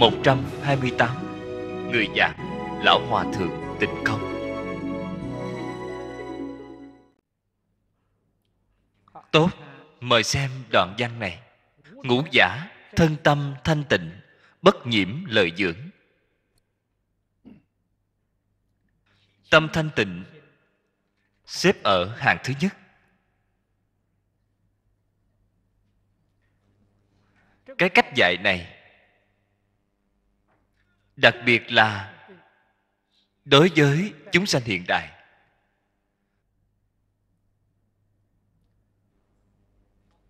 128 Người già Lão Hòa Thượng Tịnh Không Tốt, mời xem đoạn văn này Ngũ giả, thân tâm thanh tịnh Bất nhiễm lợi dưỡng Tâm thanh tịnh Xếp ở hàng thứ nhất Cái cách dạy này đặc biệt là đối với chúng sanh hiện đại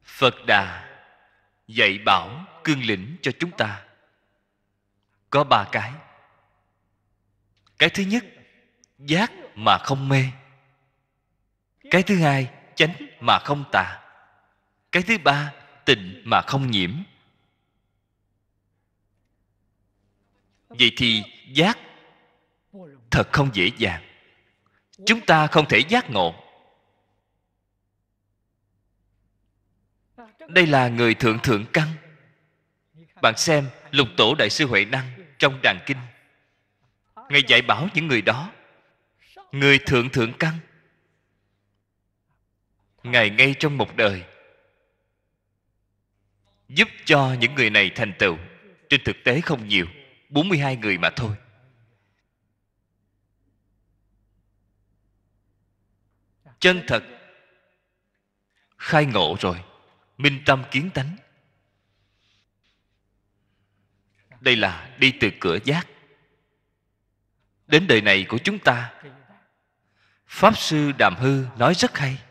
phật đà dạy bảo cương lĩnh cho chúng ta có ba cái cái thứ nhất giác mà không mê cái thứ hai chánh mà không tà cái thứ ba tịnh mà không nhiễm vậy thì giác thật không dễ dàng chúng ta không thể giác ngộ đây là người thượng thượng căn bạn xem lục tổ đại sư huệ năng trong đàn kinh ngài dạy bảo những người đó người thượng thượng căn ngài ngay trong một đời giúp cho những người này thành tựu trên thực tế không nhiều 42 người mà thôi. Chân thật khai ngộ rồi, minh tâm kiến tánh. Đây là đi từ cửa giác đến đời này của chúng ta. Pháp sư Đàm Hư nói rất hay.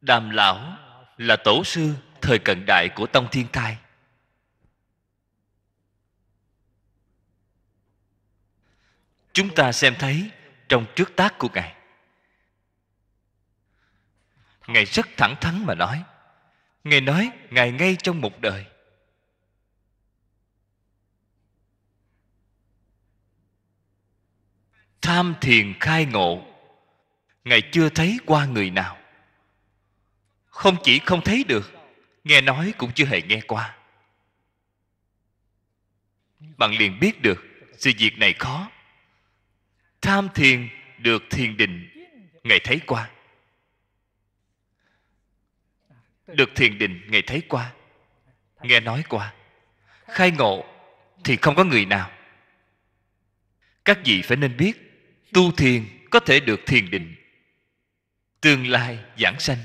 Đàm lão là tổ sư thời cận đại của Tông Thiên Thai chúng ta xem thấy trong trước tác của ngài ngài rất thẳng thắn mà nói ngài nói ngài ngay trong một đời tham thiền khai ngộ ngài chưa thấy qua người nào không chỉ không thấy được nghe nói cũng chưa hề nghe qua bạn liền biết được sự việc này khó tham thiền được thiền định ngày thấy qua được thiền định ngày thấy qua nghe nói qua khai ngộ thì không có người nào các vị phải nên biết tu thiền có thể được thiền định tương lai giảng sanh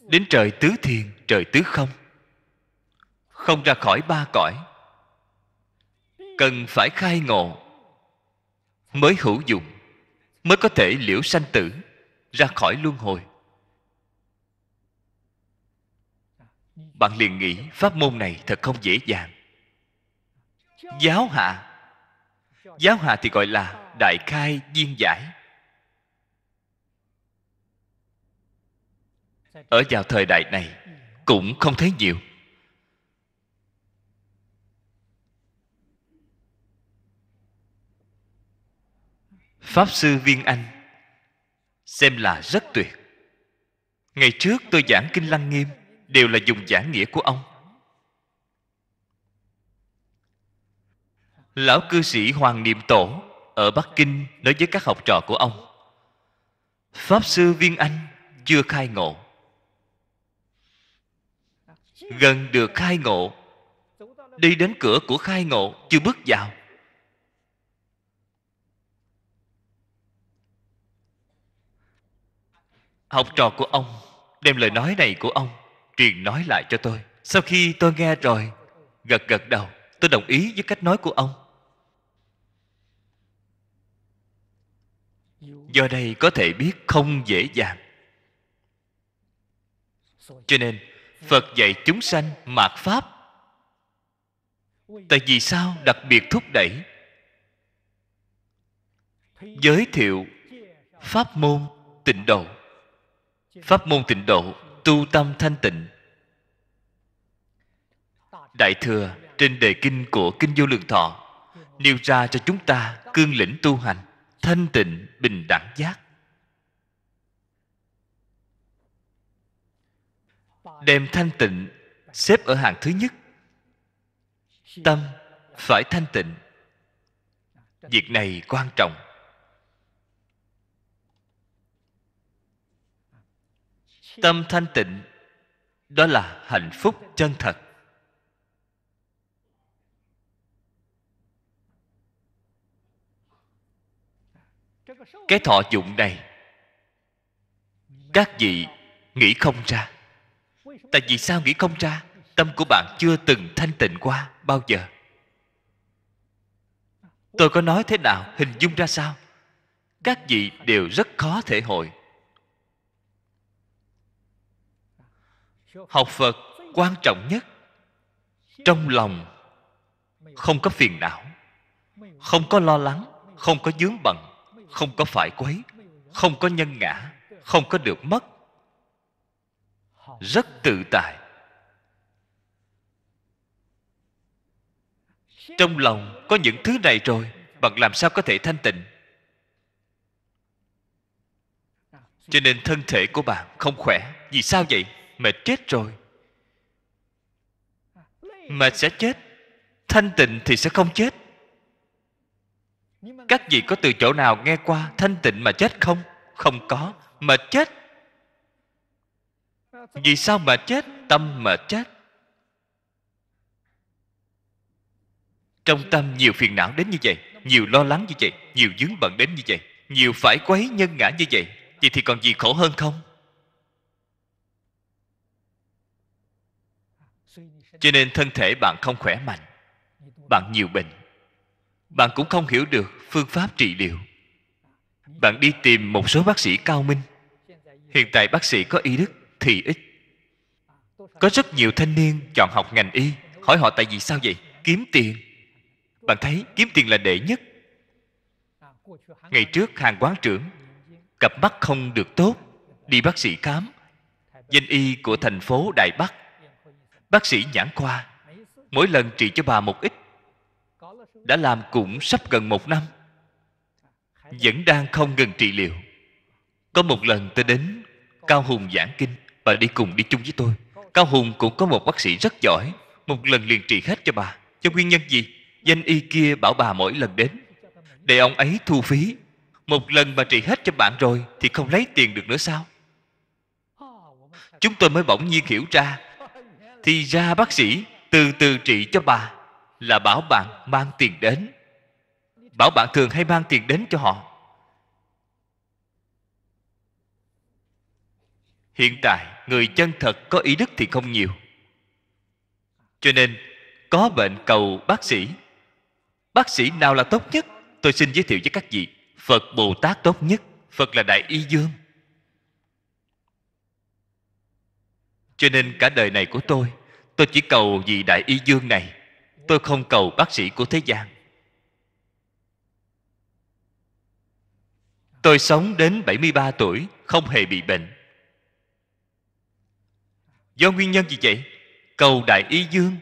đến trời tứ thiền trời tứ không không ra khỏi ba cõi cần phải khai ngộ mới hữu dụng mới có thể liễu sanh tử ra khỏi luân hồi bạn liền nghĩ pháp môn này thật không dễ dàng giáo hạ giáo hạ thì gọi là đại khai viên giải ở vào thời đại này cũng không thấy nhiều Pháp Sư Viên Anh xem là rất tuyệt. Ngày trước tôi giảng Kinh Lăng Nghiêm đều là dùng giảng nghĩa của ông. Lão cư sĩ Hoàng Niệm Tổ ở Bắc Kinh nói với các học trò của ông Pháp Sư Viên Anh chưa khai ngộ Gần được khai ngộ Đi đến cửa của khai ngộ chưa bước vào học trò của ông đem lời nói này của ông truyền nói lại cho tôi sau khi tôi nghe rồi gật gật đầu tôi đồng ý với cách nói của ông do đây có thể biết không dễ dàng cho nên phật dạy chúng sanh mạt pháp tại vì sao đặc biệt thúc đẩy giới thiệu pháp môn tịnh độ pháp môn tịnh độ tu tâm thanh tịnh đại thừa trên đề kinh của kinh vô lượng thọ nêu ra cho chúng ta cương lĩnh tu hành thanh tịnh bình đẳng giác đem thanh tịnh xếp ở hàng thứ nhất tâm phải thanh tịnh việc này quan trọng tâm thanh tịnh đó là hạnh phúc chân thật cái thọ dụng này các vị nghĩ không ra tại vì sao nghĩ không ra tâm của bạn chưa từng thanh tịnh qua bao giờ tôi có nói thế nào hình dung ra sao các vị đều rất khó thể hội học phật quan trọng nhất trong lòng không có phiền não không có lo lắng không có dướng bận không có phải quấy không có nhân ngã không có được mất rất tự tại trong lòng có những thứ này rồi bạn làm sao có thể thanh tịnh cho nên thân thể của bạn không khỏe vì sao vậy mệt chết rồi mệt sẽ chết thanh tịnh thì sẽ không chết các vị có từ chỗ nào nghe qua thanh tịnh mà chết không không có mệt chết vì sao mệt chết tâm mệt chết trong tâm nhiều phiền não đến như vậy nhiều lo lắng như vậy nhiều dướng bận đến như vậy nhiều phải quấy nhân ngã như vậy vậy thì còn gì khổ hơn không cho nên thân thể bạn không khỏe mạnh bạn nhiều bệnh bạn cũng không hiểu được phương pháp trị liệu bạn đi tìm một số bác sĩ cao minh hiện tại bác sĩ có y đức thì ít có rất nhiều thanh niên chọn học ngành y hỏi họ tại vì sao vậy kiếm tiền bạn thấy kiếm tiền là đệ nhất ngày trước hàng quán trưởng cặp mắt không được tốt đi bác sĩ khám danh y của thành phố đài bắc bác sĩ nhãn khoa mỗi lần trị cho bà một ít đã làm cũng sắp gần một năm vẫn đang không ngừng trị liệu có một lần tôi đến cao hùng giảng kinh bà đi cùng đi chung với tôi cao hùng cũng có một bác sĩ rất giỏi một lần liền trị hết cho bà cho nguyên nhân gì danh y kia bảo bà mỗi lần đến để ông ấy thu phí một lần mà trị hết cho bạn rồi thì không lấy tiền được nữa sao chúng tôi mới bỗng nhiên hiểu ra thì ra bác sĩ từ từ trị cho bà là bảo bạn mang tiền đến bảo bạn thường hay mang tiền đến cho họ hiện tại người chân thật có ý đức thì không nhiều cho nên có bệnh cầu bác sĩ bác sĩ nào là tốt nhất tôi xin giới thiệu với các vị phật bồ tát tốt nhất phật là đại y dương Cho nên cả đời này của tôi Tôi chỉ cầu vì đại y dương này Tôi không cầu bác sĩ của thế gian Tôi sống đến 73 tuổi Không hề bị bệnh Do nguyên nhân gì vậy? Cầu Đại Y Dương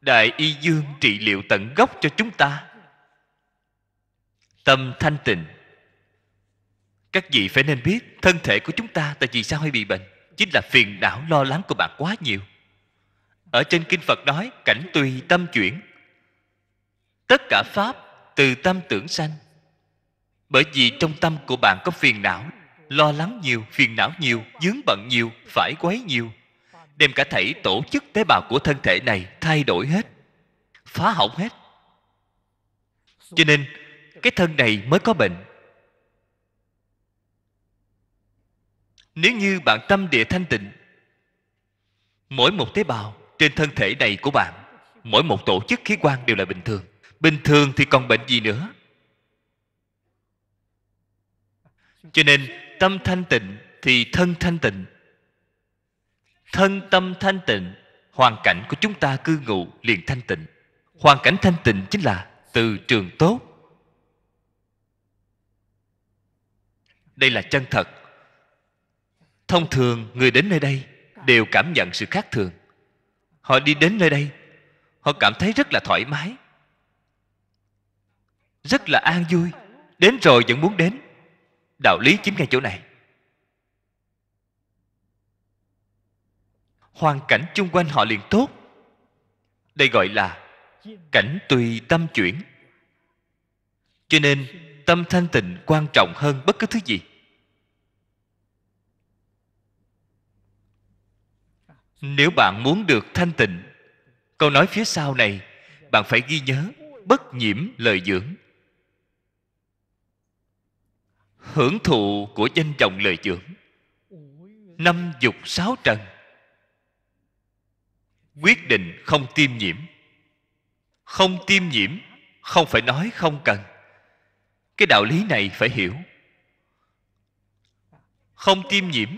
Đại Y Dương trị liệu tận gốc cho chúng ta Tâm thanh tịnh các vị phải nên biết thân thể của chúng ta tại vì sao hay bị bệnh chính là phiền não lo lắng của bạn quá nhiều ở trên kinh phật nói cảnh tùy tâm chuyển tất cả pháp từ tâm tưởng sanh bởi vì trong tâm của bạn có phiền não lo lắng nhiều phiền não nhiều dướng bận nhiều phải quấy nhiều đem cả thảy tổ chức tế bào của thân thể này thay đổi hết phá hỏng hết cho nên cái thân này mới có bệnh nếu như bạn tâm địa thanh tịnh mỗi một tế bào trên thân thể này của bạn mỗi một tổ chức khí quan đều là bình thường bình thường thì còn bệnh gì nữa cho nên tâm thanh tịnh thì thân thanh tịnh thân tâm thanh tịnh hoàn cảnh của chúng ta cư ngụ liền thanh tịnh hoàn cảnh thanh tịnh chính là từ trường tốt đây là chân thật thông thường người đến nơi đây đều cảm nhận sự khác thường họ đi đến nơi đây họ cảm thấy rất là thoải mái rất là an vui đến rồi vẫn muốn đến đạo lý chính ngay chỗ này hoàn cảnh chung quanh họ liền tốt đây gọi là cảnh tùy tâm chuyển cho nên tâm thanh tịnh quan trọng hơn bất cứ thứ gì nếu bạn muốn được thanh tịnh câu nói phía sau này bạn phải ghi nhớ bất nhiễm lời dưỡng hưởng thụ của danh vọng lời dưỡng năm dục sáu trần quyết định không tiêm nhiễm không tiêm nhiễm không phải nói không cần cái đạo lý này phải hiểu không tiêm nhiễm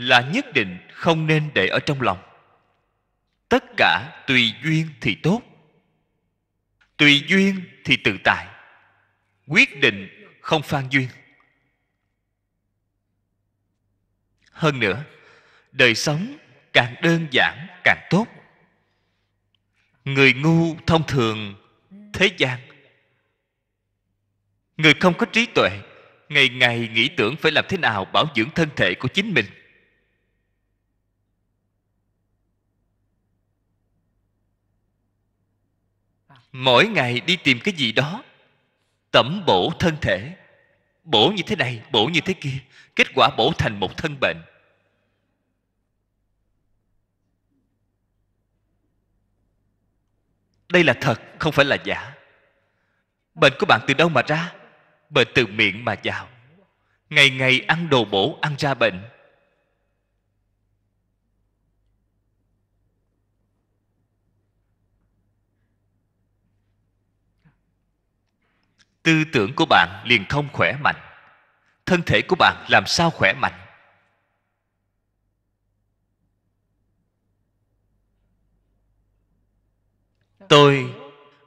là nhất định không nên để ở trong lòng tất cả tùy duyên thì tốt tùy duyên thì tự tại quyết định không phan duyên hơn nữa đời sống càng đơn giản càng tốt người ngu thông thường thế gian người không có trí tuệ ngày ngày nghĩ tưởng phải làm thế nào bảo dưỡng thân thể của chính mình mỗi ngày đi tìm cái gì đó tẩm bổ thân thể bổ như thế này bổ như thế kia kết quả bổ thành một thân bệnh đây là thật không phải là giả bệnh của bạn từ đâu mà ra bệnh từ miệng mà vào ngày ngày ăn đồ bổ ăn ra bệnh tư tưởng của bạn liền không khỏe mạnh thân thể của bạn làm sao khỏe mạnh tôi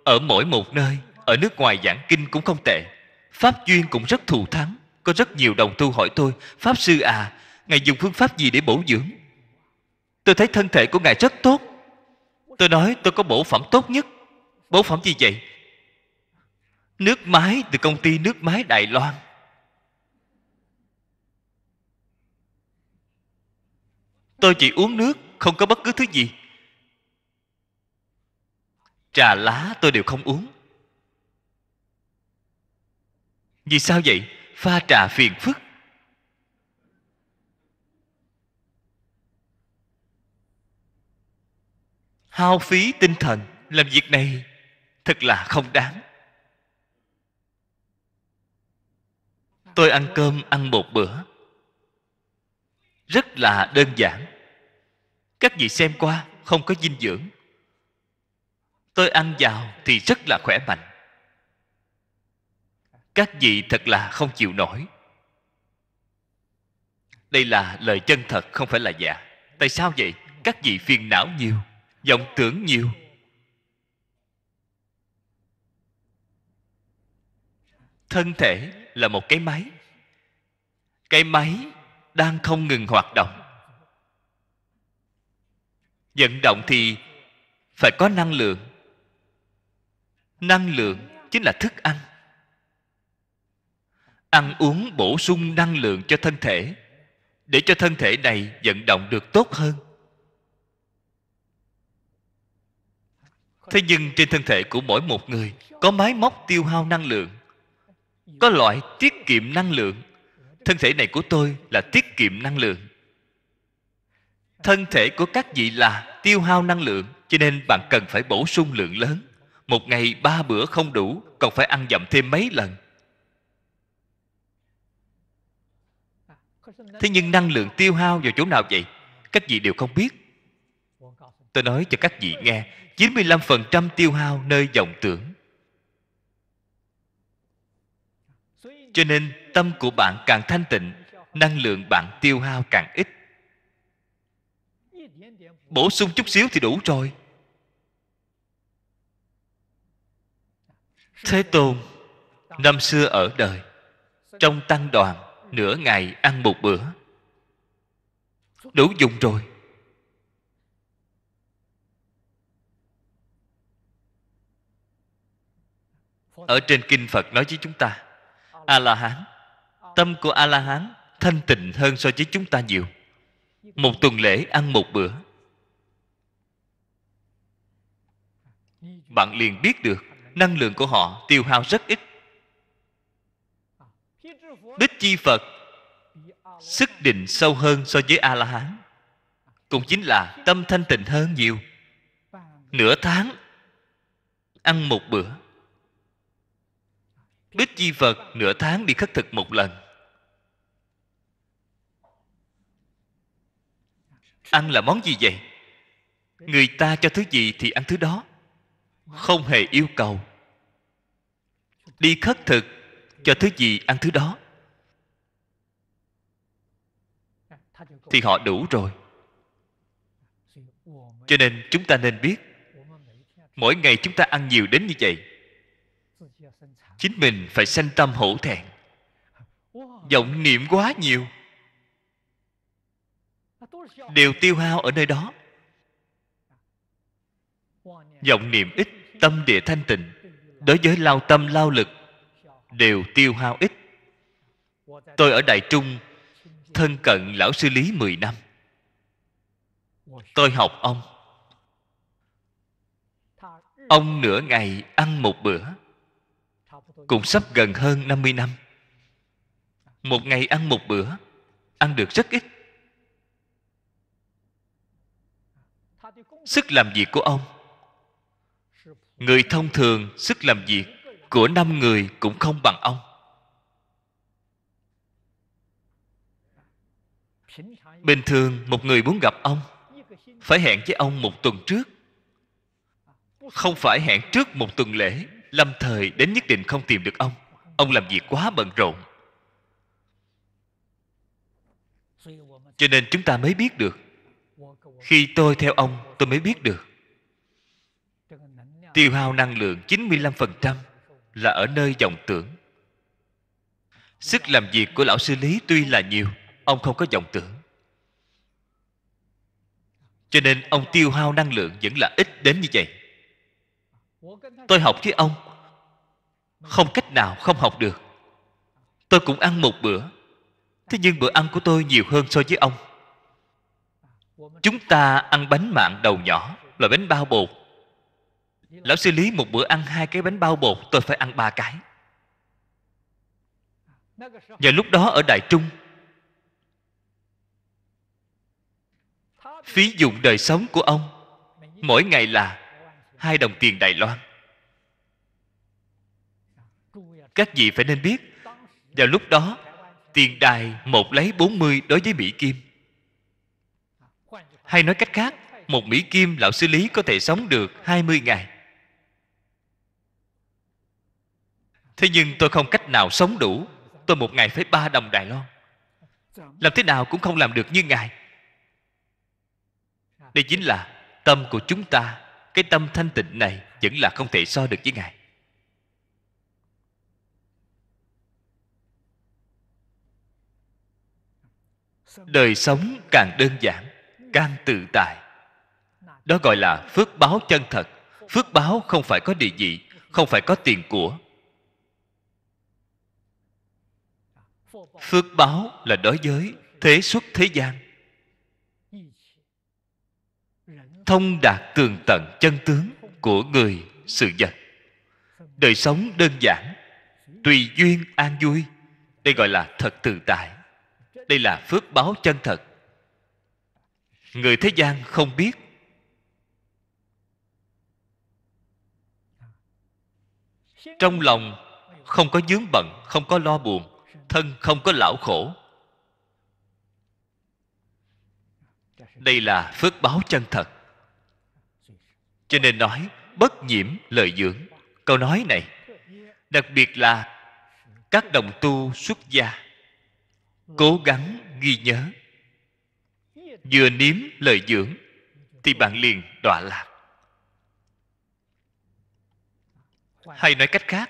ở mỗi một nơi ở nước ngoài giảng kinh cũng không tệ pháp duyên cũng rất thù thắng có rất nhiều đồng tu hỏi tôi pháp sư à ngài dùng phương pháp gì để bổ dưỡng tôi thấy thân thể của ngài rất tốt tôi nói tôi có bổ phẩm tốt nhất bổ phẩm gì vậy nước máy từ công ty nước máy Đài Loan. Tôi chỉ uống nước, không có bất cứ thứ gì. Trà lá tôi đều không uống. Vì sao vậy? Pha trà phiền phức. Hao phí tinh thần làm việc này thật là không đáng. tôi ăn cơm ăn một bữa rất là đơn giản các vị xem qua không có dinh dưỡng tôi ăn vào thì rất là khỏe mạnh các vị thật là không chịu nổi đây là lời chân thật không phải là giả tại sao vậy các vị phiền não nhiều vọng tưởng nhiều thân thể là một cái máy cái máy đang không ngừng hoạt động vận động thì phải có năng lượng năng lượng chính là thức ăn ăn uống bổ sung năng lượng cho thân thể để cho thân thể này vận động được tốt hơn thế nhưng trên thân thể của mỗi một người có máy móc tiêu hao năng lượng có loại tiết kiệm năng lượng thân thể này của tôi là tiết kiệm năng lượng thân thể của các vị là tiêu hao năng lượng cho nên bạn cần phải bổ sung lượng lớn một ngày ba bữa không đủ còn phải ăn dặm thêm mấy lần thế nhưng năng lượng tiêu hao vào chỗ nào vậy các vị đều không biết tôi nói cho các vị nghe 95% tiêu hao nơi vọng tưởng cho nên tâm của bạn càng thanh tịnh năng lượng bạn tiêu hao càng ít bổ sung chút xíu thì đủ rồi thế tôn năm xưa ở đời trong tăng đoàn nửa ngày ăn một bữa đủ dùng rồi ở trên kinh phật nói với chúng ta a la hán tâm của a la hán thanh tịnh hơn so với chúng ta nhiều một tuần lễ ăn một bữa bạn liền biết được năng lượng của họ tiêu hao rất ít đích chi phật sức định sâu hơn so với a la hán cũng chính là tâm thanh tịnh hơn nhiều nửa tháng ăn một bữa Đức Di Phật nửa tháng đi khất thực một lần Ăn là món gì vậy? Người ta cho thứ gì thì ăn thứ đó Không hề yêu cầu Đi khất thực Cho thứ gì ăn thứ đó Thì họ đủ rồi Cho nên chúng ta nên biết Mỗi ngày chúng ta ăn nhiều đến như vậy chính mình phải sanh tâm hổ thẹn vọng niệm quá nhiều đều tiêu hao ở nơi đó vọng niệm ít tâm địa thanh tịnh đối với lao tâm lao lực đều tiêu hao ít tôi ở đại trung thân cận lão sư lý 10 năm tôi học ông ông nửa ngày ăn một bữa cũng sắp gần hơn 50 năm. Một ngày ăn một bữa, ăn được rất ít. Sức làm việc của ông Người thông thường sức làm việc của năm người cũng không bằng ông. Bình thường một người muốn gặp ông phải hẹn với ông một tuần trước. Không phải hẹn trước một tuần lễ lâm thời đến nhất định không tìm được ông ông làm việc quá bận rộn cho nên chúng ta mới biết được khi tôi theo ông tôi mới biết được tiêu hao năng lượng 95% là ở nơi vọng tưởng sức làm việc của lão sư lý tuy là nhiều ông không có vọng tưởng cho nên ông tiêu hao năng lượng vẫn là ít đến như vậy tôi học với ông không cách nào không học được tôi cũng ăn một bữa thế nhưng bữa ăn của tôi nhiều hơn so với ông chúng ta ăn bánh mạng đầu nhỏ là bánh bao bột lão sư lý một bữa ăn hai cái bánh bao bột tôi phải ăn ba cái và lúc đó ở đại trung phí dụng đời sống của ông mỗi ngày là hai đồng tiền Đài Loan. Các vị phải nên biết, vào lúc đó, tiền đài một lấy 40 đối với Mỹ Kim. Hay nói cách khác, một Mỹ Kim lão sư lý có thể sống được 20 ngày. Thế nhưng tôi không cách nào sống đủ Tôi một ngày phải ba đồng Đài Loan Làm thế nào cũng không làm được như Ngài Đây chính là tâm của chúng ta cái tâm thanh tịnh này vẫn là không thể so được với ngài đời sống càng đơn giản càng tự tại đó gọi là phước báo chân thật phước báo không phải có địa vị không phải có tiền của phước báo là đối với thế xuất thế gian thông đạt tường tận chân tướng của người sự vật đời sống đơn giản tùy duyên an vui đây gọi là thật tự tại đây là phước báo chân thật người thế gian không biết trong lòng không có dướng bận không có lo buồn thân không có lão khổ đây là phước báo chân thật cho nên nói bất nhiễm lợi dưỡng. Câu nói này đặc biệt là các đồng tu xuất gia cố gắng ghi nhớ vừa nếm lời dưỡng thì bạn liền đọa lạc hay nói cách khác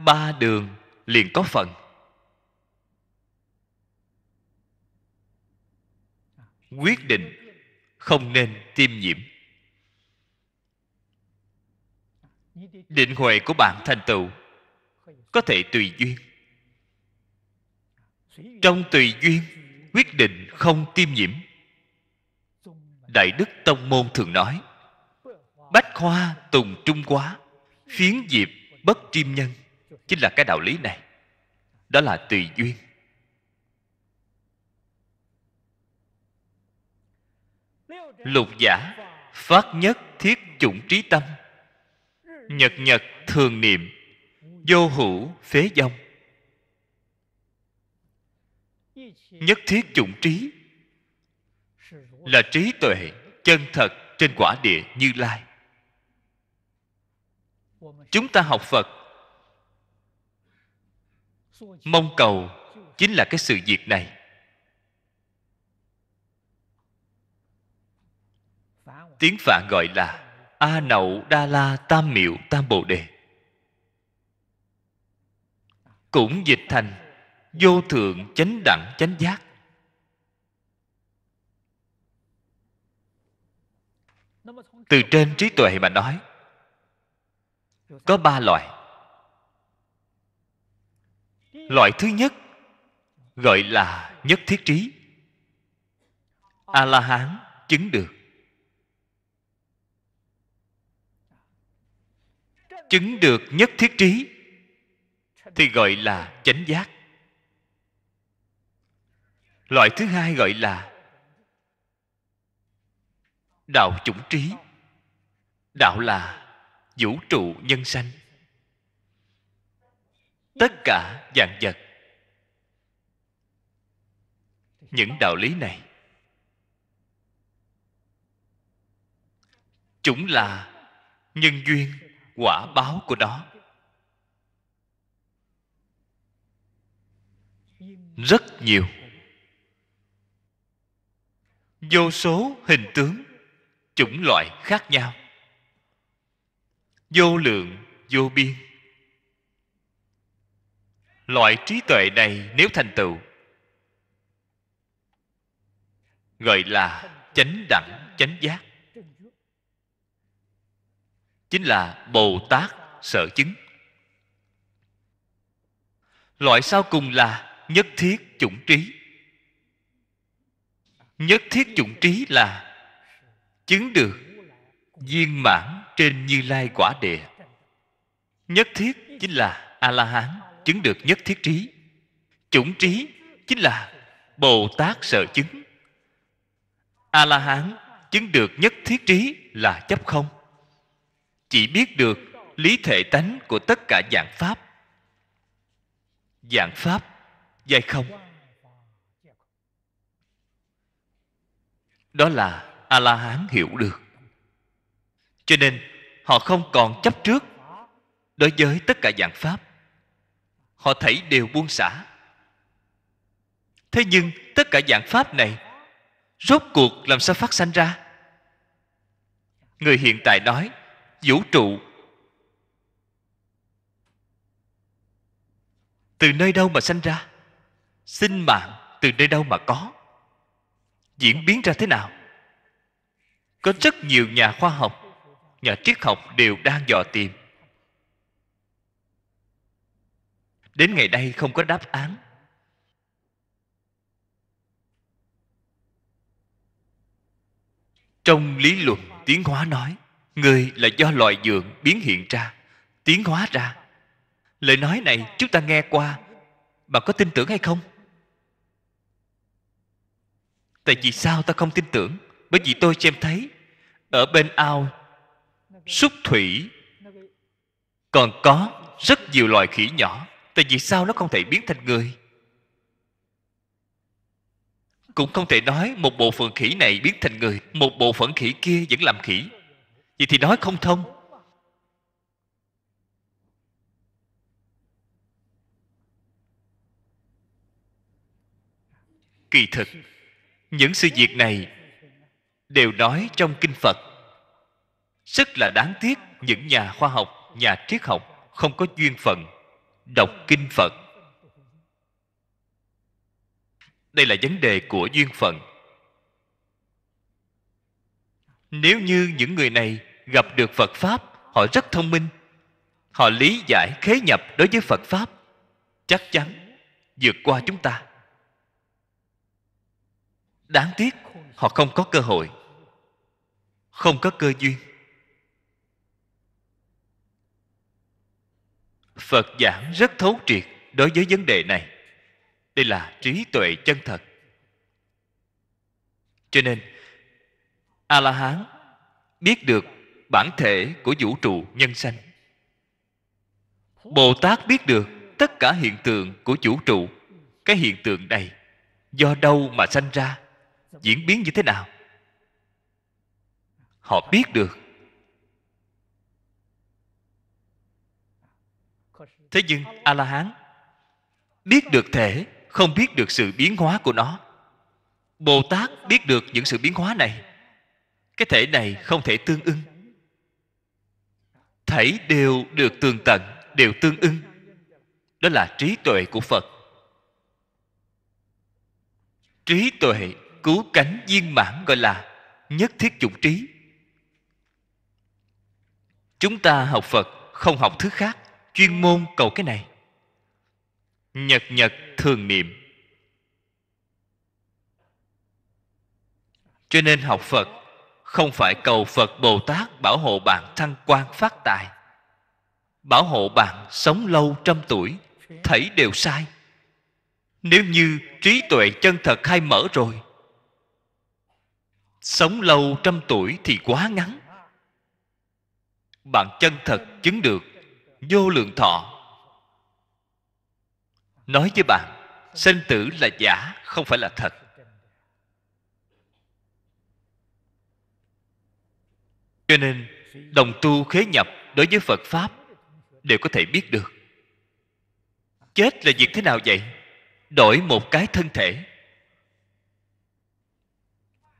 ba đường liền có phần quyết định không nên tiêm nhiễm định huệ của bạn thành tựu có thể tùy duyên trong tùy duyên quyết định không tiêm nhiễm đại đức tông môn thường nói bách khoa tùng trung quá phiến diệp bất triêm nhân chính là cái đạo lý này đó là tùy duyên lục giả phát nhất thiết chủng trí tâm nhật nhật thường niệm vô hữu phế dông nhất thiết chủng trí là trí tuệ chân thật trên quả địa như lai chúng ta học phật mong cầu chính là cái sự việc này tiếng phạn gọi là A Nậu Đa La Tam Miệu Tam Bồ Đề Cũng dịch thành Vô thượng chánh đẳng chánh giác Từ trên trí tuệ mà nói Có ba loại Loại thứ nhất Gọi là nhất thiết trí A-la-hán chứng được chứng được nhất thiết trí thì gọi là chánh giác loại thứ hai gọi là đạo chủng trí đạo là vũ trụ nhân sanh tất cả dạng vật những đạo lý này chúng là nhân duyên quả báo của nó rất nhiều vô số hình tướng chủng loại khác nhau vô lượng vô biên loại trí tuệ này nếu thành tựu gọi là chánh đẳng chánh giác chính là bồ tát sở chứng loại sau cùng là nhất thiết chủng trí nhất thiết chủng trí là chứng được viên mãn trên như lai quả địa nhất thiết chính là a la hán chứng được nhất thiết trí chủng trí chính là bồ tát sở chứng a la hán chứng được nhất thiết trí là chấp không chỉ biết được lý thể tánh của tất cả dạng pháp dạng pháp dài không đó là a la hán hiểu được cho nên họ không còn chấp trước đối với tất cả dạng pháp họ thấy đều buông xả thế nhưng tất cả dạng pháp này rốt cuộc làm sao phát sanh ra người hiện tại nói vũ trụ từ nơi đâu mà sanh ra sinh mạng từ nơi đâu mà có diễn biến ra thế nào có rất nhiều nhà khoa học nhà triết học đều đang dò tìm đến ngày nay không có đáp án trong lý luận tiến hóa nói người là do loài dượng biến hiện ra tiến hóa ra lời nói này chúng ta nghe qua bạn có tin tưởng hay không tại vì sao ta không tin tưởng bởi vì tôi xem thấy ở bên ao xúc thủy còn có rất nhiều loài khỉ nhỏ tại vì sao nó không thể biến thành người cũng không thể nói một bộ phận khỉ này biến thành người một bộ phận khỉ kia vẫn làm khỉ vậy thì nói không thông kỳ thực những sự việc này đều nói trong kinh phật rất là đáng tiếc những nhà khoa học nhà triết học không có duyên phận đọc kinh phật đây là vấn đề của duyên phận nếu như những người này gặp được phật pháp họ rất thông minh họ lý giải khế nhập đối với phật pháp chắc chắn vượt qua chúng ta đáng tiếc họ không có cơ hội không có cơ duyên phật giảng rất thấu triệt đối với vấn đề này đây là trí tuệ chân thật cho nên a la hán biết được bản thể của vũ trụ nhân sanh bồ tát biết được tất cả hiện tượng của vũ trụ cái hiện tượng này do đâu mà sanh ra diễn biến như thế nào họ biết được thế nhưng a la hán biết được thể không biết được sự biến hóa của nó bồ tát biết được những sự biến hóa này cái thể này không thể tương ưng thể đều được tường tận đều tương ưng đó là trí tuệ của phật trí tuệ cứu cánh viên mãn gọi là nhất thiết dụng trí chúng ta học phật không học thứ khác chuyên môn cầu cái này nhật nhật thường niệm cho nên học phật không phải cầu phật bồ tát bảo hộ bạn thăng quan phát tài bảo hộ bạn sống lâu trăm tuổi thấy đều sai nếu như trí tuệ chân thật khai mở rồi sống lâu trăm tuổi thì quá ngắn bạn chân thật chứng được vô lượng thọ nói với bạn sinh tử là giả không phải là thật cho nên đồng tu khế nhập đối với phật pháp đều có thể biết được chết là việc thế nào vậy đổi một cái thân thể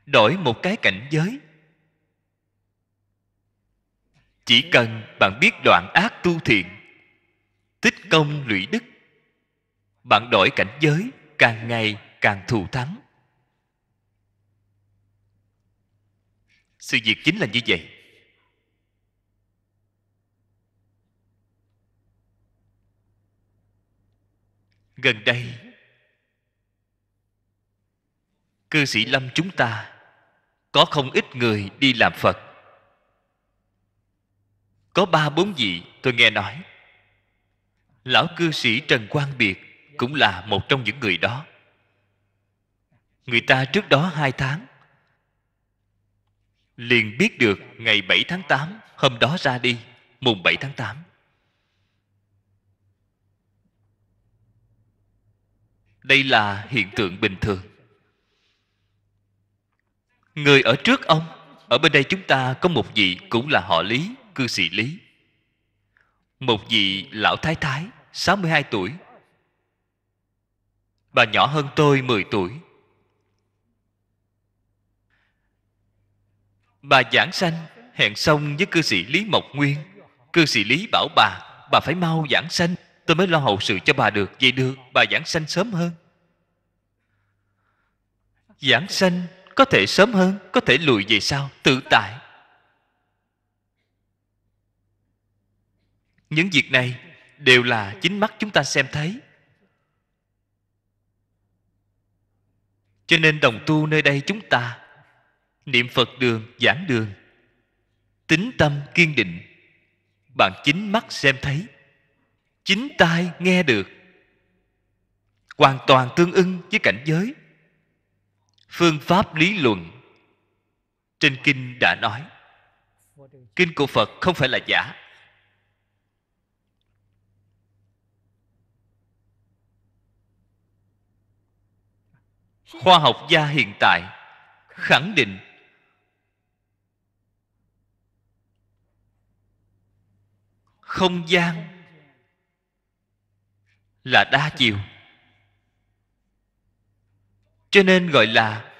đổi một cái cảnh giới chỉ cần bạn biết đoạn ác tu thiện tích công lũy đức bạn đổi cảnh giới càng ngày càng thù thắng sự việc chính là như vậy gần đây cư sĩ lâm chúng ta có không ít người đi làm phật có ba bốn vị tôi nghe nói lão cư sĩ trần quang biệt cũng là một trong những người đó người ta trước đó hai tháng liền biết được ngày 7 tháng 8 hôm đó ra đi mùng 7 tháng 8 đây là hiện tượng bình thường người ở trước ông ở bên đây chúng ta có một vị cũng là họ lý cư sĩ lý một vị lão thái thái 62 tuổi bà nhỏ hơn tôi 10 tuổi bà giảng sanh hẹn xong với cư sĩ lý mộc nguyên cư sĩ lý bảo bà bà phải mau giảng sanh tôi mới lo hậu sự cho bà được vậy được bà giảng sanh sớm hơn giảng sanh có thể sớm hơn có thể lùi về sau tự tại những việc này đều là chính mắt chúng ta xem thấy cho nên đồng tu nơi đây chúng ta niệm phật đường giảng đường tính tâm kiên định bạn chính mắt xem thấy chính tai nghe được hoàn toàn tương ưng với cảnh giới phương pháp lý luận trên kinh đã nói kinh của phật không phải là giả khoa học gia hiện tại khẳng định không gian là đa chiều cho nên gọi là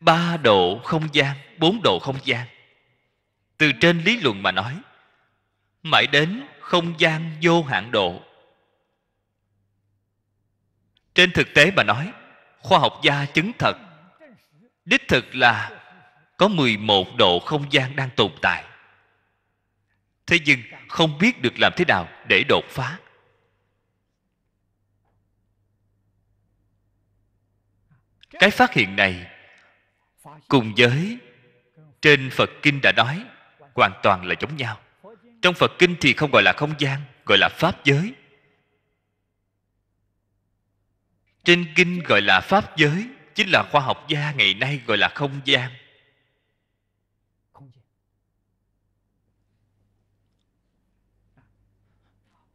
ba độ không gian bốn độ không gian từ trên lý luận mà nói mãi đến không gian vô hạn độ trên thực tế mà nói khoa học gia chứng thật đích thực là có 11 độ không gian đang tồn tại thế nhưng không biết được làm thế nào để đột phá cái phát hiện này cùng với trên phật kinh đã nói hoàn toàn là giống nhau trong phật kinh thì không gọi là không gian gọi là pháp giới trên kinh gọi là pháp giới chính là khoa học gia ngày nay gọi là không gian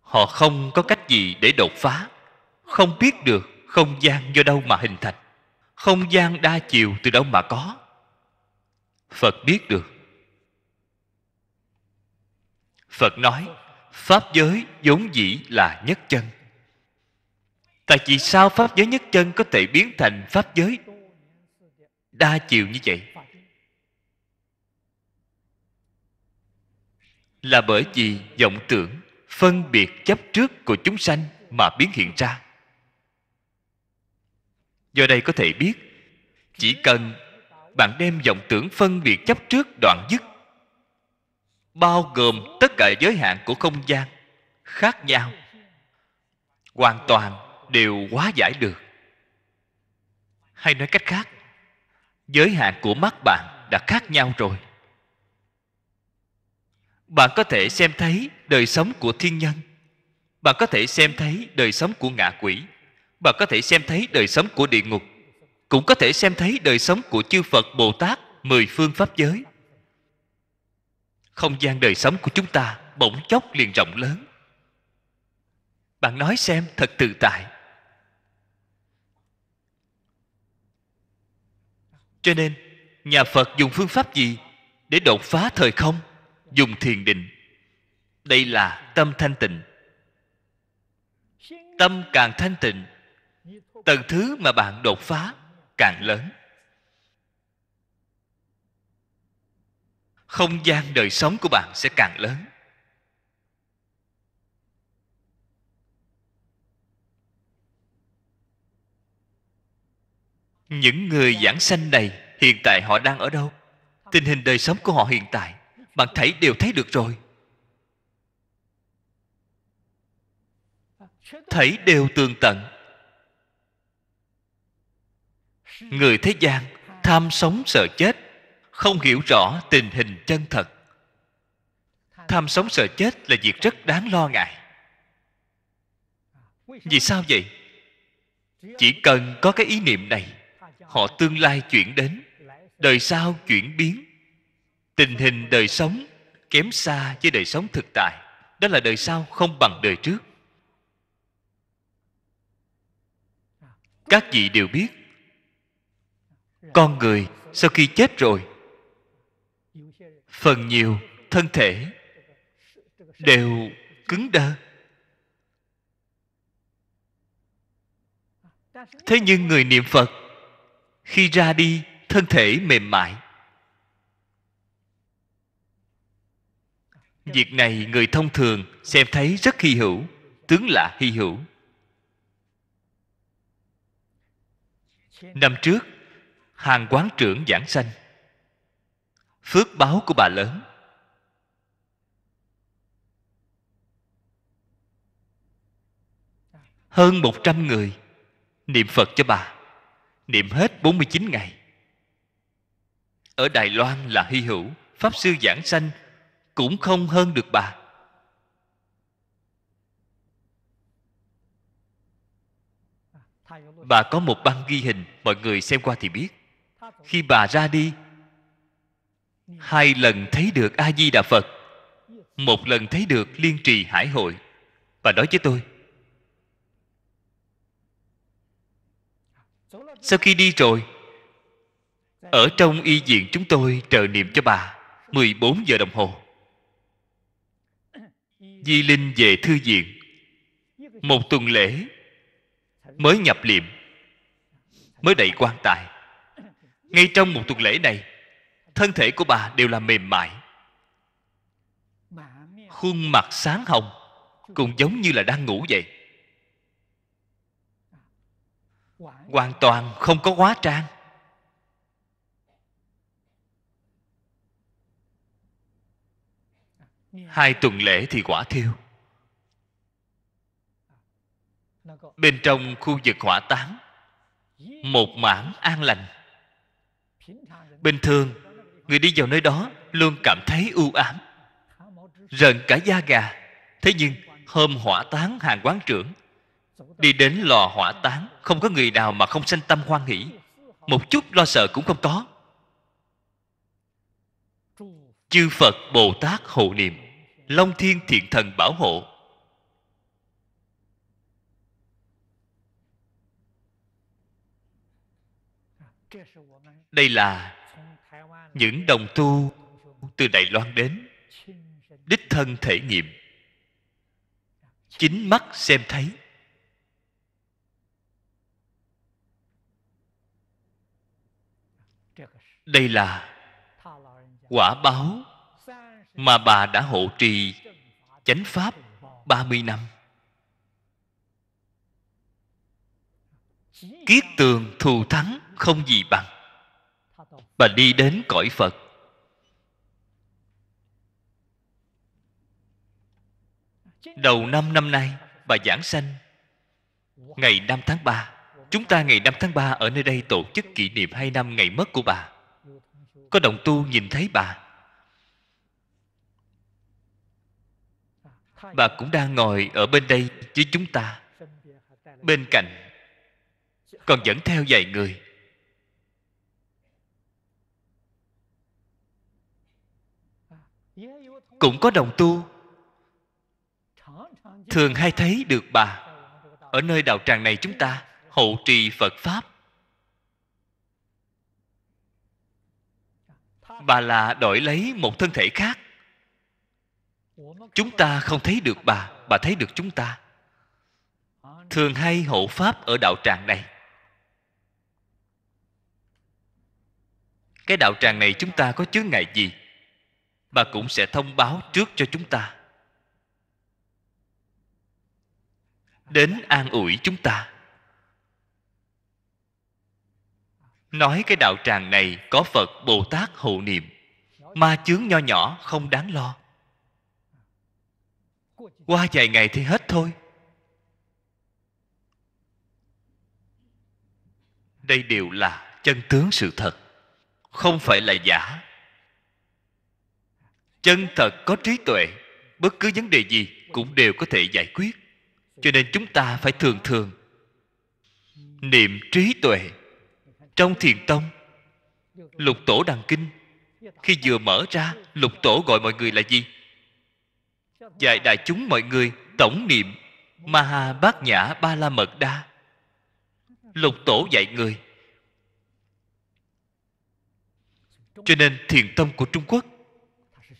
họ không có cách gì để đột phá không biết được không gian do đâu mà hình thành không gian đa chiều từ đâu mà có phật biết được phật nói pháp giới vốn dĩ là nhất chân tại vì sao pháp giới nhất chân có thể biến thành pháp giới đa chiều như vậy là bởi vì vọng tưởng phân biệt chấp trước của chúng sanh mà biến hiện ra do đây có thể biết chỉ cần bạn đem vọng tưởng phân biệt chấp trước đoạn dứt bao gồm tất cả giới hạn của không gian khác nhau hoàn toàn đều hóa giải được hay nói cách khác giới hạn của mắt bạn đã khác nhau rồi bạn có thể xem thấy đời sống của thiên nhân bạn có thể xem thấy đời sống của ngạ quỷ bạn có thể xem thấy đời sống của địa ngục cũng có thể xem thấy đời sống của chư phật bồ tát mười phương pháp giới không gian đời sống của chúng ta bỗng chốc liền rộng lớn bạn nói xem thật tự tại cho nên nhà phật dùng phương pháp gì để đột phá thời không dùng thiền định đây là tâm thanh tịnh tâm càng thanh tịnh tầng thứ mà bạn đột phá càng lớn không gian đời sống của bạn sẽ càng lớn những người giảng sanh này hiện tại họ đang ở đâu tình hình đời sống của họ hiện tại bạn thấy đều thấy được rồi thấy đều tường tận người thế gian tham sống sợ chết không hiểu rõ tình hình chân thật tham sống sợ chết là việc rất đáng lo ngại vì sao vậy chỉ cần có cái ý niệm này họ tương lai chuyển đến đời sau chuyển biến tình hình đời sống kém xa với đời sống thực tại đó là đời sau không bằng đời trước các vị đều biết con người sau khi chết rồi phần nhiều thân thể đều cứng đơ thế nhưng người niệm phật khi ra đi thân thể mềm mại việc này người thông thường xem thấy rất hy hữu tướng là hy hữu năm trước hàng quán trưởng giảng sanh phước báo của bà lớn hơn 100 người niệm Phật cho bà niệm hết 49 ngày ở Đài Loan là hy hữu pháp sư giảng sanh cũng không hơn được bà bà có một băng ghi hình mọi người xem qua thì biết khi bà ra đi hai lần thấy được a di đà phật một lần thấy được liên trì hải hội và nói với tôi sau khi đi rồi ở trong y viện chúng tôi chờ niệm cho bà 14 giờ đồng hồ Di Linh về thư viện Một tuần lễ Mới nhập liệm Mới đầy quan tài Ngay trong một tuần lễ này Thân thể của bà đều là mềm mại Khuôn mặt sáng hồng Cũng giống như là đang ngủ vậy Hoàn toàn không có hóa trang hai tuần lễ thì quả thiêu bên trong khu vực hỏa táng một mảng an lành bình thường người đi vào nơi đó luôn cảm thấy u ám rợn cả da gà thế nhưng hôm hỏa táng hàng quán trưởng đi đến lò hỏa táng không có người nào mà không sanh tâm hoan hỷ một chút lo sợ cũng không có chư phật bồ tát hộ niệm long thiên thiện thần bảo hộ đây là những đồng tu từ đài loan đến đích thân thể nghiệm chính mắt xem thấy đây là quả báo mà bà đã hộ trì chánh pháp 30 năm kiết tường thù thắng không gì bằng bà đi đến cõi phật đầu năm năm nay bà giảng sanh ngày 5 tháng 3 chúng ta ngày 5 tháng 3 ở nơi đây tổ chức kỷ niệm 2 năm ngày mất của bà có đồng tu nhìn thấy bà Bà cũng đang ngồi ở bên đây với chúng ta Bên cạnh Còn dẫn theo vài người Cũng có đồng tu Thường hay thấy được bà Ở nơi đạo tràng này chúng ta Hộ trì Phật Pháp Bà là đổi lấy một thân thể khác chúng ta không thấy được bà bà thấy được chúng ta thường hay hộ pháp ở đạo tràng này cái đạo tràng này chúng ta có chướng ngại gì bà cũng sẽ thông báo trước cho chúng ta đến an ủi chúng ta nói cái đạo tràng này có phật bồ tát hộ niệm ma chướng nho nhỏ không đáng lo qua vài ngày thì hết thôi đây đều là chân tướng sự thật không phải là giả chân thật có trí tuệ bất cứ vấn đề gì cũng đều có thể giải quyết cho nên chúng ta phải thường thường niệm trí tuệ trong thiền tông lục tổ đàn kinh khi vừa mở ra lục tổ gọi mọi người là gì dạy đại chúng mọi người tổng niệm Maha Bát Nhã Ba La Mật Đa. Lục Tổ dạy người. Cho nên thiền tông của Trung Quốc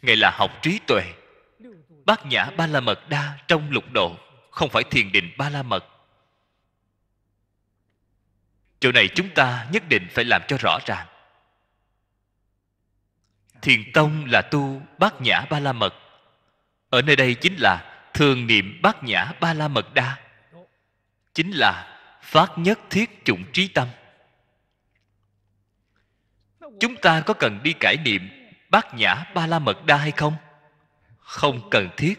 Ngài là học trí tuệ Bát Nhã Ba La Mật Đa trong lục độ Không phải thiền định Ba La Mật Chỗ này chúng ta nhất định phải làm cho rõ ràng Thiền Tông là tu bát nhã ba la mật ở nơi đây chính là thường niệm bát nhã ba la mật đa chính là phát nhất thiết chủng trí tâm chúng ta có cần đi cải niệm bát nhã ba la mật đa hay không không cần thiết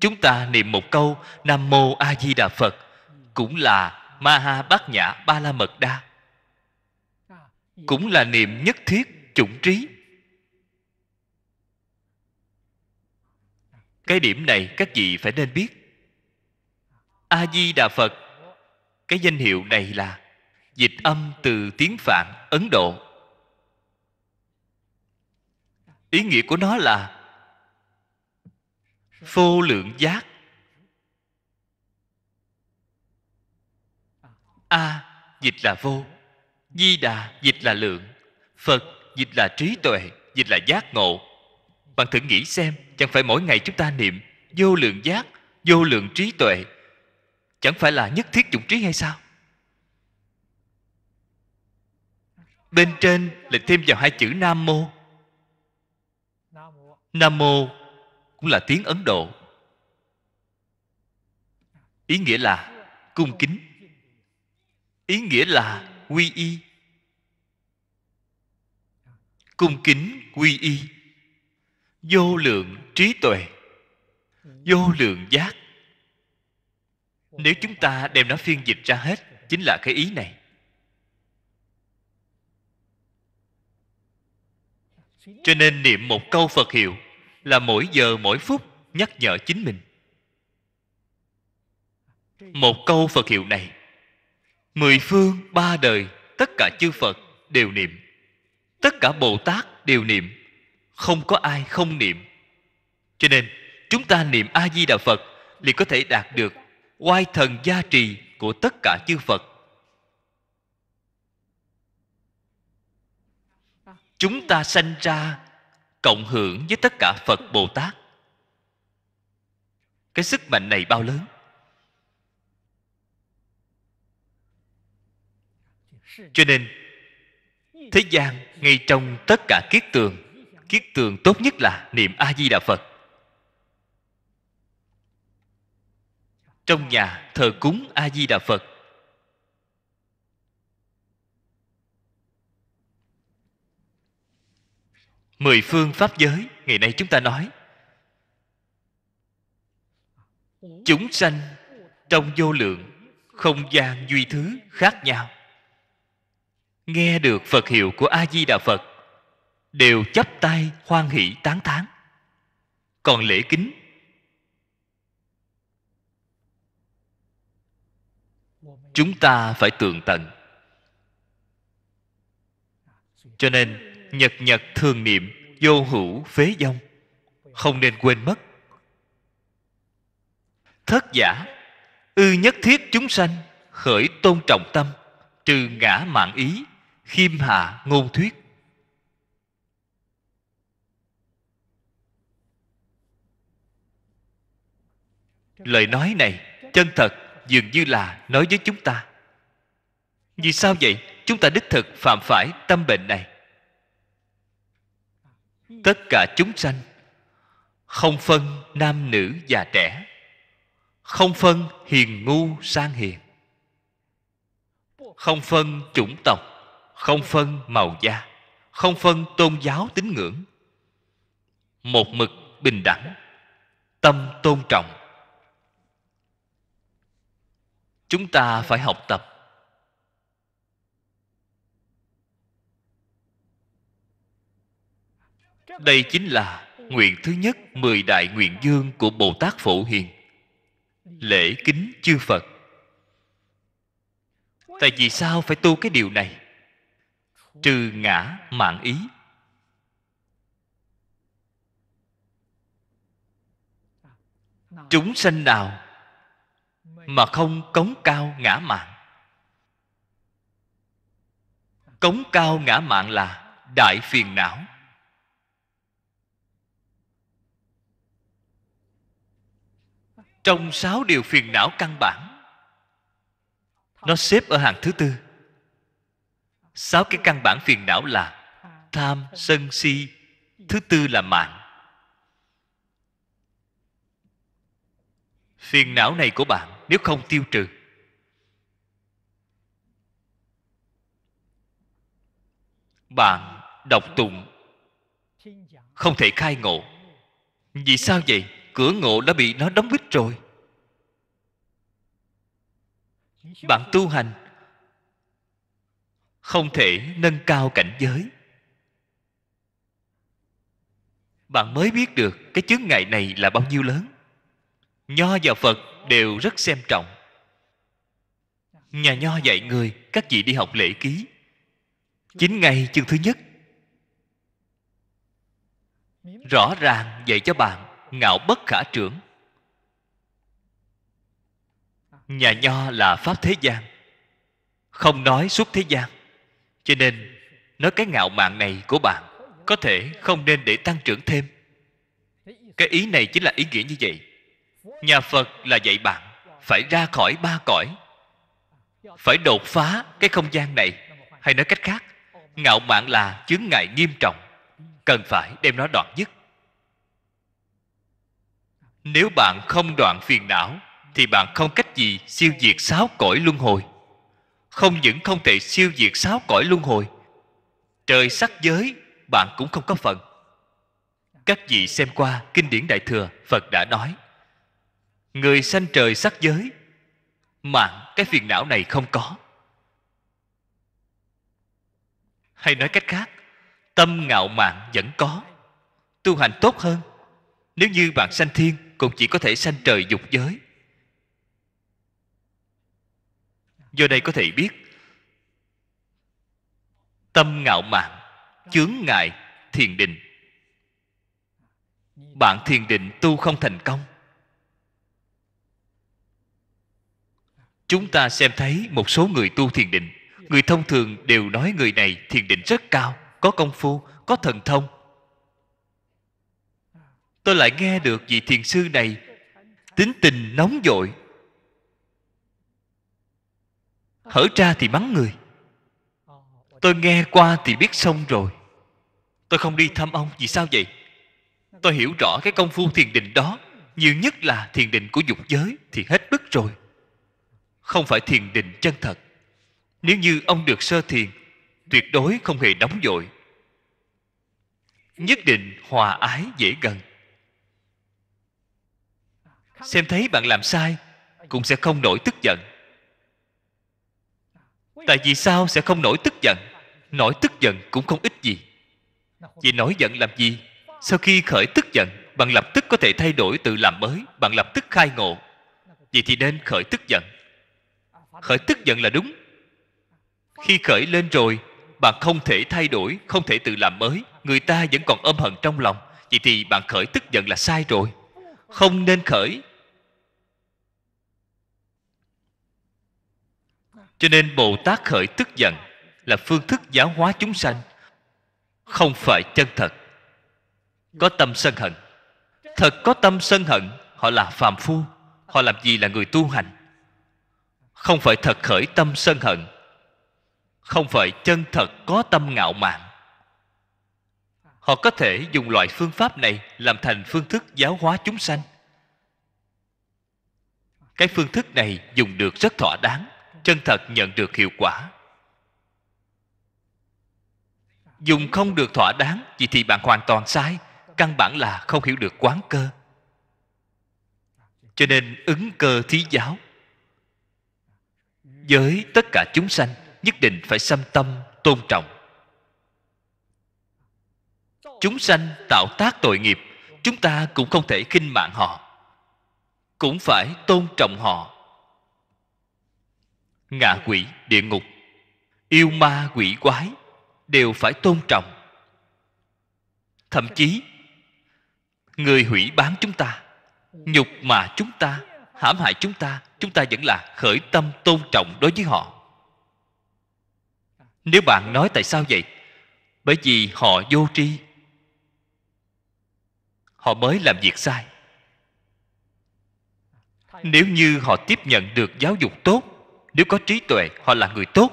chúng ta niệm một câu nam mô a di đà phật cũng là ma ha bát nhã ba la mật đa cũng là niệm nhất thiết chủng trí cái điểm này các vị phải nên biết a di đà phật cái danh hiệu này là dịch âm từ tiếng phạn ấn độ ý nghĩa của nó là vô lượng giác a dịch là vô di đà dịch là lượng phật dịch là trí tuệ dịch là giác ngộ bạn thử nghĩ xem, chẳng phải mỗi ngày chúng ta niệm vô lượng giác, vô lượng trí tuệ, chẳng phải là nhất thiết dụng trí hay sao? Bên trên là thêm vào hai chữ Nam Mô. Nam Mô cũng là tiếng Ấn Độ. Ý nghĩa là cung kính. Ý nghĩa là quy y. Cung kính quy y vô lượng trí tuệ vô lượng giác nếu chúng ta đem nó phiên dịch ra hết chính là cái ý này cho nên niệm một câu phật hiệu là mỗi giờ mỗi phút nhắc nhở chính mình một câu phật hiệu này mười phương ba đời tất cả chư phật đều niệm tất cả bồ tát đều niệm không có ai không niệm cho nên chúng ta niệm a di đà phật liền có thể đạt được oai thần gia trì của tất cả chư phật chúng ta sanh ra cộng hưởng với tất cả phật bồ tát cái sức mạnh này bao lớn cho nên thế gian ngay trong tất cả kiết tường kiết tường tốt nhất là niệm a di đà phật trong nhà thờ cúng a di đà phật mười phương pháp giới ngày nay chúng ta nói chúng sanh trong vô lượng không gian duy thứ khác nhau nghe được phật hiệu của a di đà phật đều chắp tay hoan hỷ tán thán còn lễ kính chúng ta phải tường tận cho nên nhật nhật thường niệm vô hữu phế dông không nên quên mất thất giả ư nhất thiết chúng sanh khởi tôn trọng tâm trừ ngã mạng ý khiêm hạ ngôn thuyết lời nói này chân thật dường như là nói với chúng ta vì sao vậy chúng ta đích thực phạm phải tâm bệnh này tất cả chúng sanh không phân nam nữ già trẻ không phân hiền ngu sang hiền không phân chủng tộc không phân màu da không phân tôn giáo tín ngưỡng một mực bình đẳng tâm tôn trọng chúng ta phải học tập đây chính là nguyện thứ nhất mười đại nguyện dương của bồ tát phổ hiền lễ kính chư phật tại vì sao phải tu cái điều này trừ ngã mạng ý chúng sanh nào mà không cống cao ngã mạng cống cao ngã mạng là đại phiền não trong sáu điều phiền não căn bản nó xếp ở hàng thứ tư sáu cái căn bản phiền não là tham sân si thứ tư là mạng phiền não này của bạn nếu không tiêu trừ bạn đọc tụng không thể khai ngộ vì sao vậy cửa ngộ đã bị nó đóng bít rồi bạn tu hành không thể nâng cao cảnh giới bạn mới biết được cái chướng ngại này là bao nhiêu lớn nho và phật đều rất xem trọng nhà nho dạy người các vị đi học lễ ký chín ngày chương thứ nhất rõ ràng dạy cho bạn ngạo bất khả trưởng nhà nho là pháp thế gian không nói suốt thế gian cho nên nói cái ngạo mạn này của bạn có thể không nên để tăng trưởng thêm cái ý này chính là ý nghĩa như vậy nhà phật là dạy bạn phải ra khỏi ba cõi phải đột phá cái không gian này hay nói cách khác ngạo mạn là chướng ngại nghiêm trọng cần phải đem nó đoạn dứt nếu bạn không đoạn phiền não thì bạn không cách gì siêu diệt sáu cõi luân hồi không những không thể siêu diệt sáu cõi luân hồi trời sắc giới bạn cũng không có phần các vị xem qua kinh điển đại thừa phật đã nói người sanh trời sắc giới mạng cái phiền não này không có hay nói cách khác tâm ngạo mạn vẫn có tu hành tốt hơn nếu như bạn sanh thiên cũng chỉ có thể sanh trời dục giới do đây có thể biết tâm ngạo mạn chướng ngại thiền định bạn thiền định tu không thành công chúng ta xem thấy một số người tu thiền định người thông thường đều nói người này thiền định rất cao có công phu có thần thông tôi lại nghe được vị thiền sư này tính tình nóng dội hở ra thì mắng người tôi nghe qua thì biết xong rồi tôi không đi thăm ông vì sao vậy tôi hiểu rõ cái công phu thiền định đó nhiều nhất là thiền định của dục giới thì hết bức rồi không phải thiền định chân thật nếu như ông được sơ thiền tuyệt đối không hề đóng dội, nhất định hòa ái dễ gần xem thấy bạn làm sai cũng sẽ không nổi tức giận tại vì sao sẽ không nổi tức giận nổi tức giận cũng không ít gì vì nổi giận làm gì sau khi khởi tức giận bạn lập tức có thể thay đổi tự làm mới bạn lập tức khai ngộ vậy thì nên khởi tức giận khởi tức giận là đúng khi khởi lên rồi bạn không thể thay đổi không thể tự làm mới người ta vẫn còn ôm hận trong lòng vậy thì bạn khởi tức giận là sai rồi không nên khởi cho nên bồ tát khởi tức giận là phương thức giáo hóa chúng sanh không phải chân thật có tâm sân hận thật có tâm sân hận họ là phàm phu họ làm gì là người tu hành không phải thật khởi tâm sân hận không phải chân thật có tâm ngạo mạn họ có thể dùng loại phương pháp này làm thành phương thức giáo hóa chúng sanh cái phương thức này dùng được rất thỏa đáng chân thật nhận được hiệu quả dùng không được thỏa đáng vậy thì bạn hoàn toàn sai căn bản là không hiểu được quán cơ cho nên ứng cơ thí giáo với tất cả chúng sanh nhất định phải xâm tâm tôn trọng chúng sanh tạo tác tội nghiệp chúng ta cũng không thể khinh mạng họ cũng phải tôn trọng họ ngạ quỷ địa ngục yêu ma quỷ quái đều phải tôn trọng thậm chí người hủy bán chúng ta nhục mà chúng ta hãm hại chúng ta chúng ta vẫn là khởi tâm tôn trọng đối với họ nếu bạn nói tại sao vậy bởi vì họ vô tri họ mới làm việc sai nếu như họ tiếp nhận được giáo dục tốt nếu có trí tuệ họ là người tốt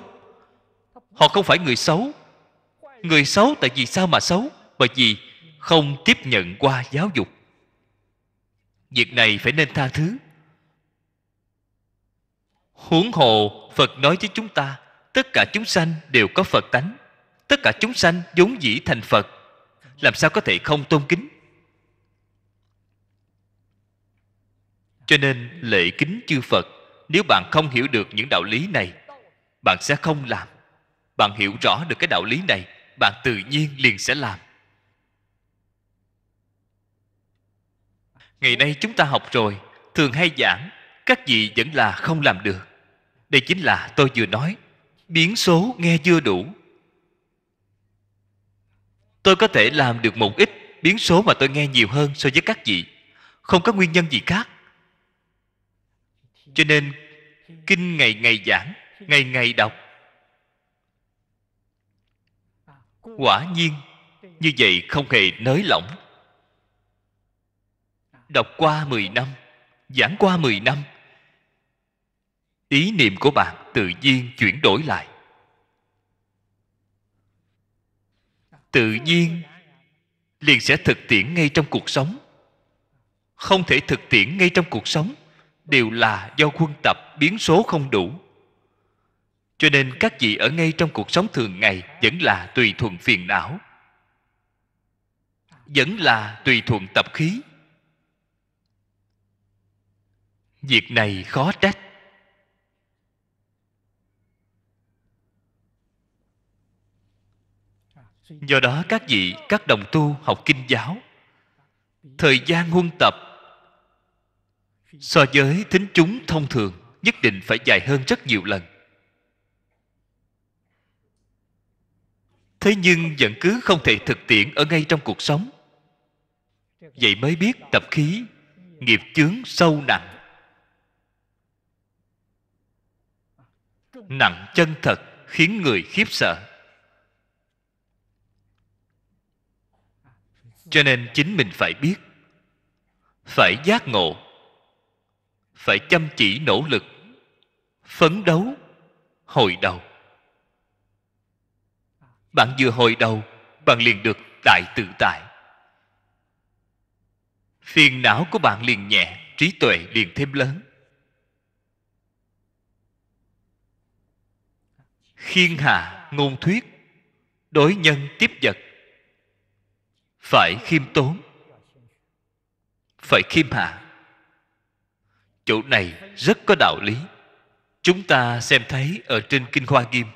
họ không phải người xấu người xấu tại vì sao mà xấu bởi vì không tiếp nhận qua giáo dục việc này phải nên tha thứ huống hồ phật nói với chúng ta tất cả chúng sanh đều có phật tánh tất cả chúng sanh vốn dĩ thành phật làm sao có thể không tôn kính cho nên lễ kính chư phật nếu bạn không hiểu được những đạo lý này bạn sẽ không làm bạn hiểu rõ được cái đạo lý này bạn tự nhiên liền sẽ làm ngày nay chúng ta học rồi thường hay giảng các vị vẫn là không làm được đây chính là tôi vừa nói Biến số nghe chưa đủ Tôi có thể làm được một ít Biến số mà tôi nghe nhiều hơn so với các vị Không có nguyên nhân gì khác Cho nên Kinh ngày ngày giảng Ngày ngày đọc Quả nhiên Như vậy không hề nới lỏng Đọc qua 10 năm Giảng qua 10 năm ý niệm của bạn tự nhiên chuyển đổi lại tự nhiên liền sẽ thực tiễn ngay trong cuộc sống không thể thực tiễn ngay trong cuộc sống đều là do quân tập biến số không đủ cho nên các vị ở ngay trong cuộc sống thường ngày vẫn là tùy thuận phiền não vẫn là tùy thuận tập khí việc này khó trách do đó các vị các đồng tu học kinh giáo thời gian huân tập so với thính chúng thông thường nhất định phải dài hơn rất nhiều lần thế nhưng vẫn cứ không thể thực tiễn ở ngay trong cuộc sống vậy mới biết tập khí nghiệp chướng sâu nặng nặng chân thật khiến người khiếp sợ cho nên chính mình phải biết phải giác ngộ phải chăm chỉ nỗ lực phấn đấu hồi đầu bạn vừa hồi đầu bạn liền được đại tự tại phiền não của bạn liền nhẹ trí tuệ liền thêm lớn khiên hạ ngôn thuyết đối nhân tiếp vật phải khiêm tốn phải khiêm hạ chỗ này rất có đạo lý chúng ta xem thấy ở trên kinh hoa nghiêm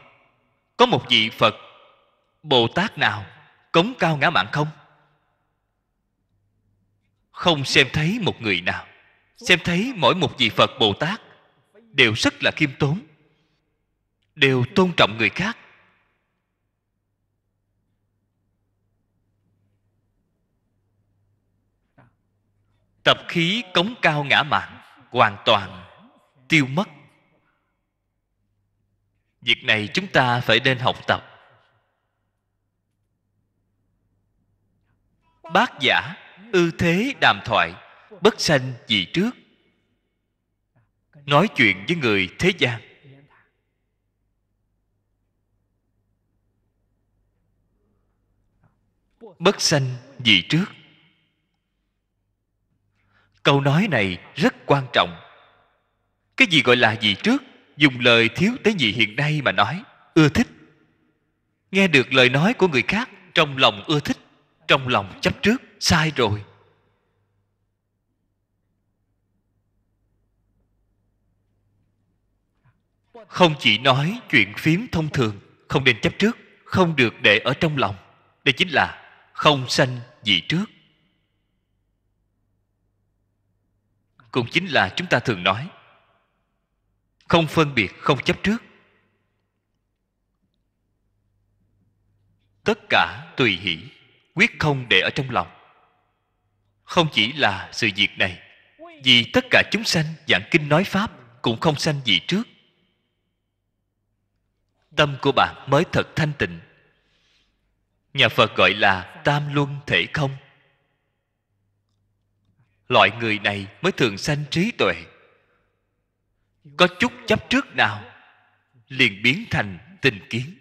có một vị phật bồ tát nào cống cao ngã mạng không không xem thấy một người nào xem thấy mỗi một vị phật bồ tát đều rất là khiêm tốn đều tôn trọng người khác tập khí cống cao ngã mạn hoàn toàn tiêu mất việc này chúng ta phải nên học tập bác giả ư thế đàm thoại bất sanh gì trước nói chuyện với người thế gian bất sanh gì trước câu nói này rất quan trọng cái gì gọi là gì trước dùng lời thiếu tế nhị hiện nay mà nói ưa thích nghe được lời nói của người khác trong lòng ưa thích trong lòng chấp trước sai rồi không chỉ nói chuyện phím thông thường không nên chấp trước không được để ở trong lòng đây chính là không sanh dị trước cũng chính là chúng ta thường nói không phân biệt không chấp trước tất cả tùy hỷ quyết không để ở trong lòng không chỉ là sự việc này vì tất cả chúng sanh giảng kinh nói pháp cũng không sanh gì trước tâm của bạn mới thật thanh tịnh nhà phật gọi là tam luân thể không loại người này mới thường sanh trí tuệ có chút chấp trước nào liền biến thành tình kiến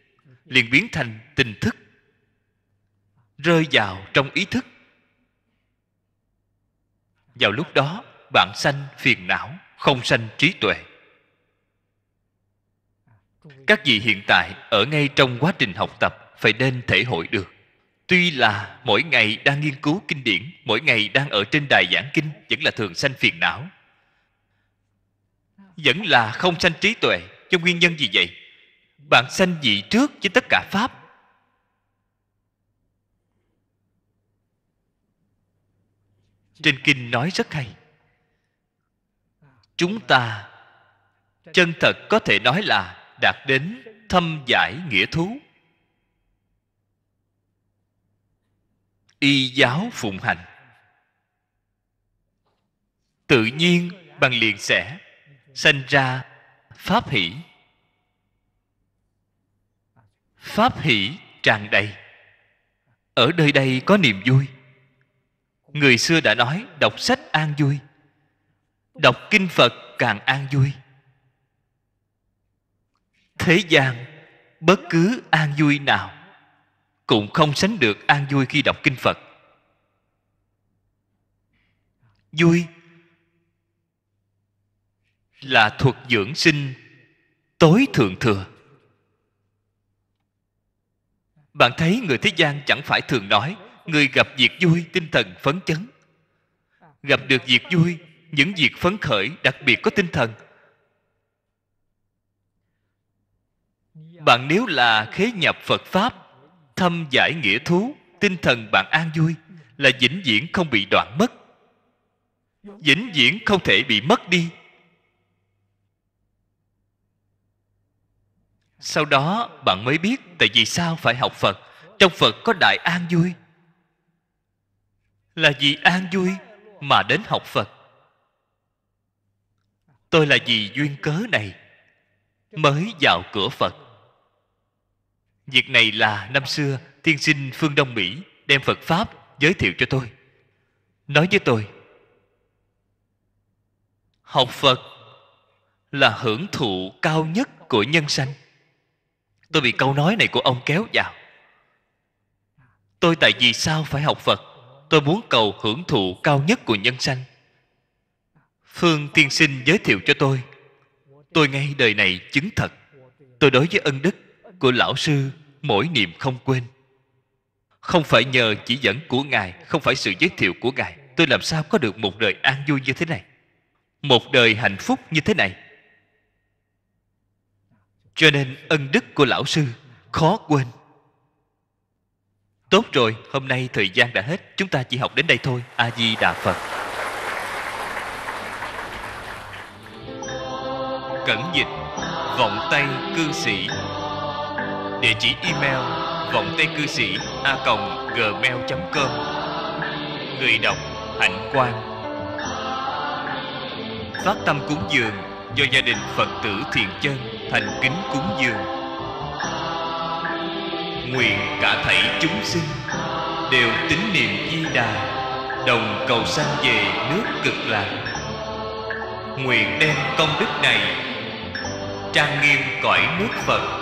liền biến thành tình thức rơi vào trong ý thức vào lúc đó bạn sanh phiền não không sanh trí tuệ các vị hiện tại ở ngay trong quá trình học tập phải nên thể hội được Tuy là mỗi ngày đang nghiên cứu kinh điển, mỗi ngày đang ở trên đài giảng kinh vẫn là thường sanh phiền não. Vẫn là không sanh trí tuệ, cho nguyên nhân gì vậy? Bạn sanh dị trước với tất cả pháp. Trên kinh nói rất hay. Chúng ta chân thật có thể nói là đạt đến thâm giải nghĩa thú y giáo phụng hành tự nhiên bằng liền sẽ sanh ra pháp hỷ pháp hỷ tràn đầy ở nơi đây có niềm vui người xưa đã nói đọc sách an vui đọc kinh phật càng an vui thế gian bất cứ an vui nào cũng không sánh được an vui khi đọc kinh phật vui là thuộc dưỡng sinh tối thượng thừa bạn thấy người thế gian chẳng phải thường nói người gặp việc vui tinh thần phấn chấn gặp được việc vui những việc phấn khởi đặc biệt có tinh thần bạn nếu là khế nhập phật pháp thâm giải nghĩa thú tinh thần bạn an vui là vĩnh viễn không bị đoạn mất vĩnh viễn không thể bị mất đi sau đó bạn mới biết tại vì sao phải học phật trong phật có đại an vui là vì an vui mà đến học phật tôi là vì duyên cớ này mới vào cửa phật Việc này là năm xưa tiên sinh phương Đông Mỹ đem Phật Pháp giới thiệu cho tôi. Nói với tôi, học Phật là hưởng thụ cao nhất của nhân sanh. Tôi bị câu nói này của ông kéo vào. Tôi tại vì sao phải học Phật? Tôi muốn cầu hưởng thụ cao nhất của nhân sanh. Phương tiên sinh giới thiệu cho tôi. Tôi ngay đời này chứng thật. Tôi đối với ân đức của lão sư mỗi niệm không quên không phải nhờ chỉ dẫn của ngài không phải sự giới thiệu của ngài tôi làm sao có được một đời an vui như thế này một đời hạnh phúc như thế này cho nên ân đức của lão sư khó quên tốt rồi hôm nay thời gian đã hết chúng ta chỉ học đến đây thôi a di đà phật cẩn dịch vọng tay cư sĩ địa chỉ email vọng tây cư sĩ a cộng gmail com người đọc hạnh quang phát tâm cúng dường do gia đình phật tử thiện chân thành kính cúng dường nguyện cả thảy chúng sinh đều tín niệm di đà đồng cầu sanh về nước cực lạc nguyện đem công đức này trang nghiêm cõi nước phật